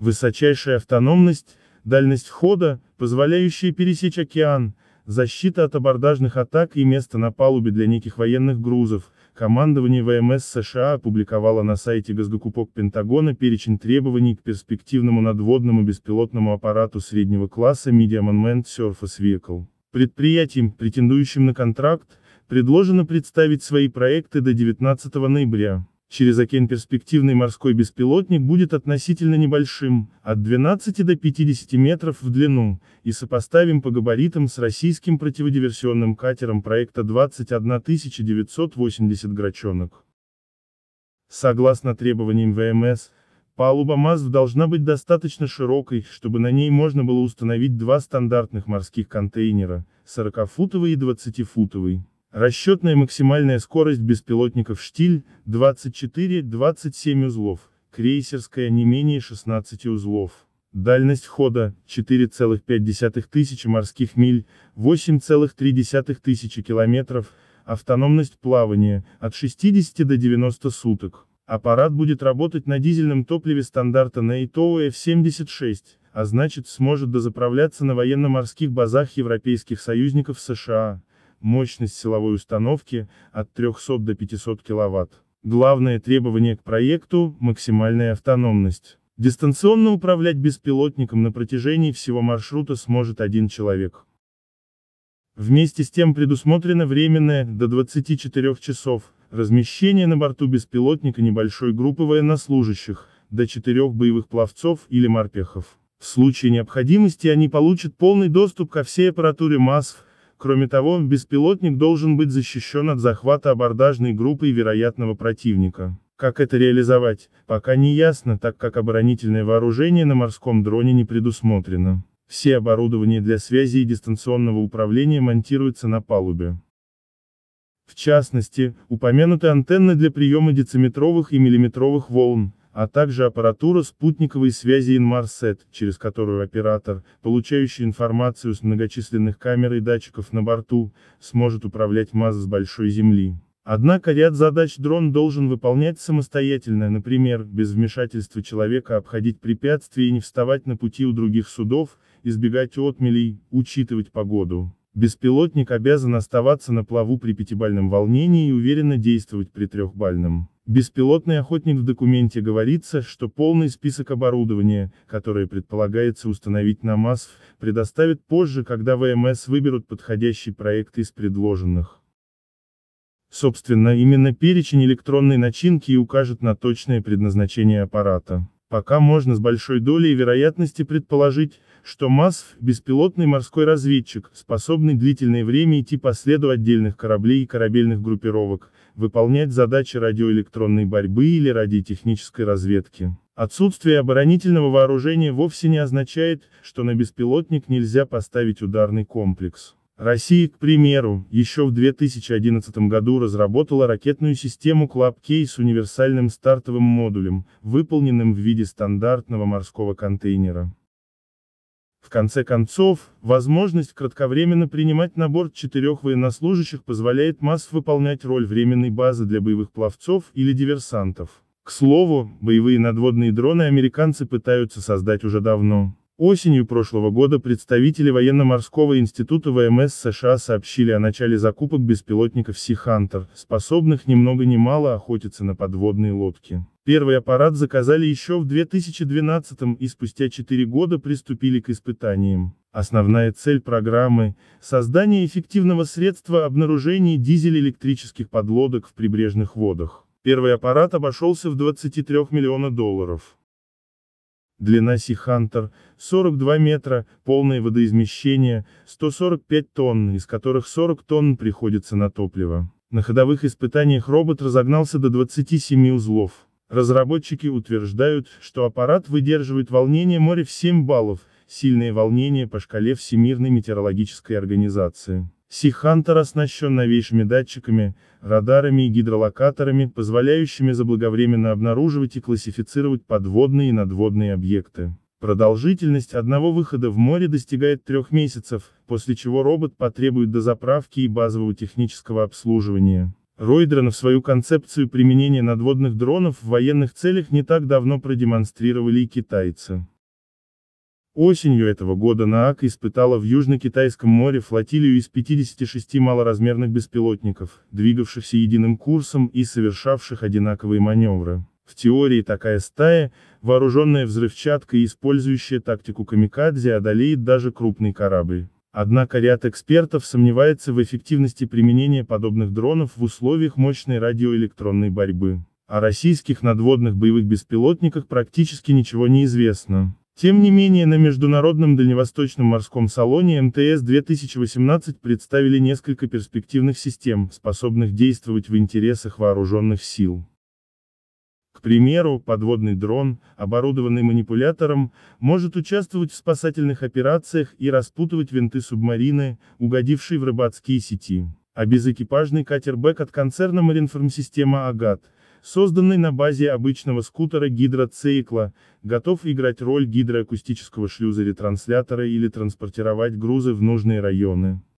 Высочайшая автономность, дальность хода, позволяющая пересечь океан, защита от абордажных атак и место на палубе для неких военных грузов. Командование ВМС США опубликовало на сайте газдокупок Пентагона перечень требований к перспективному надводному беспилотному аппарату среднего класса Medium Unmanned Surface Vehicle. Предприятиям, претендующим на контракт, предложено представить свои проекты до 19 ноября. Через Окен перспективный морской беспилотник будет относительно небольшим, от 12 до 50 метров в длину, и сопоставим по габаритам с российским противодиверсионным катером проекта 21980 «Грачонок». Согласно требованиям ВМС, палуба МАЗВ должна быть достаточно широкой, чтобы на ней можно было установить два стандартных морских контейнера, 40-футовый и 20-футовый. Расчетная максимальная скорость беспилотников «Штиль» — 24-27 узлов, крейсерская — не менее 16 узлов. Дальность хода — 4,5 тысячи морских миль, 8,3 тысячи километров, автономность плавания — от 60 до 90 суток. Аппарат будет работать на дизельном топливе стандарта NATO F-76, а значит сможет дозаправляться на военно-морских базах европейских союзников США. Мощность силовой установки от 300 до 500 кВт. Главное требование к проекту – максимальная автономность. Дистанционно управлять беспилотником на протяжении всего маршрута сможет один человек. Вместе с тем предусмотрено временное, до 24 часов, размещение на борту беспилотника небольшой группы военнослужащих, до четырех боевых пловцов или морпехов. В случае необходимости они получат полный доступ ко всей аппаратуре МАСФ, Кроме того, беспилотник должен быть защищен от захвата абордажной группой вероятного противника. Как это реализовать, пока не ясно, так как оборонительное вооружение на морском дроне не предусмотрено. Все оборудование для связи и дистанционного управления монтируется на палубе. В частности, упомянуты антенны для приема дециметровых и миллиметровых волн, а также аппаратура спутниковой связи Inmarsat, через которую оператор, получающий информацию с многочисленных камер и датчиков на борту, сможет управлять МАЗ с большой земли. Однако ряд задач дрон должен выполнять самостоятельно, например, без вмешательства человека обходить препятствия и не вставать на пути у других судов, избегать отмелей, учитывать погоду. Беспилотник обязан оставаться на плаву при пятибальном волнении и уверенно действовать при трехбальном. Беспилотный охотник в документе говорится, что полный список оборудования, которое предполагается установить на МАСФ, предоставит позже, когда ВМС выберут подходящий проект из предложенных. Собственно, именно перечень электронной начинки и укажет на точное предназначение аппарата. Пока можно с большой долей вероятности предположить, что МАСФ – беспилотный морской разведчик, способный длительное время идти по следу отдельных кораблей и корабельных группировок, выполнять задачи радиоэлектронной борьбы или радиотехнической разведки. Отсутствие оборонительного вооружения вовсе не означает, что на беспилотник нельзя поставить ударный комплекс. Россия, к примеру, еще в 2011 году разработала ракетную систему club с универсальным стартовым модулем, выполненным в виде стандартного морского контейнера. В конце концов, возможность кратковременно принимать на борт четырех военнослужащих позволяет МАС выполнять роль временной базы для боевых пловцов или диверсантов. К слову, боевые надводные дроны американцы пытаются создать уже давно. Осенью прошлого года представители военно-морского института ВМС США сообщили о начале закупок беспилотников Sea Hunter, способных ни много ни мало охотиться на подводные лодки. Первый аппарат заказали еще в 2012 и спустя 4 года приступили к испытаниям. Основная цель программы – создание эффективного средства обнаружения дизель-электрических подлодок в прибрежных водах. Первый аппарат обошелся в 23 миллиона долларов. Длина Си Хантер – 42 метра, полное водоизмещение – 145 тонн, из которых 40 тонн приходится на топливо. На ходовых испытаниях робот разогнался до 27 узлов. Разработчики утверждают, что аппарат выдерживает волнение моря в 7 баллов, сильное волнение по шкале Всемирной метеорологической организации. Си-Хантер оснащен новейшими датчиками, радарами и гидролокаторами, позволяющими заблаговременно обнаруживать и классифицировать подводные и надводные объекты. Продолжительность одного выхода в море достигает трех месяцев, после чего робот потребует дозаправки и базового технического обслуживания. Ройдрон в свою концепцию применения надводных дронов в военных целях не так давно продемонстрировали и китайцы. Осенью этого года НААК испытала в Южно-Китайском море флотилию из 56 малоразмерных беспилотников, двигавшихся единым курсом и совершавших одинаковые маневры. В теории такая стая, вооруженная взрывчаткой и использующая тактику камикадзе, одолеет даже крупный корабль. Однако ряд экспертов сомневается в эффективности применения подобных дронов в условиях мощной радиоэлектронной борьбы. О российских надводных боевых беспилотниках практически ничего не известно. Тем не менее на Международном дальневосточном морском салоне МТС-2018 представили несколько перспективных систем, способных действовать в интересах вооруженных сил. К примеру, подводный дрон, оборудованный манипулятором, может участвовать в спасательных операциях и распутывать винты субмарины, угодившие в рыбацкие сети. А безэкипажный катер «Бэк» от концерна Маринформсистема «Агат» созданный на базе обычного скутера гидроцикла, готов играть роль гидроакустического шлюза-ретранслятора или транспортировать грузы в нужные районы.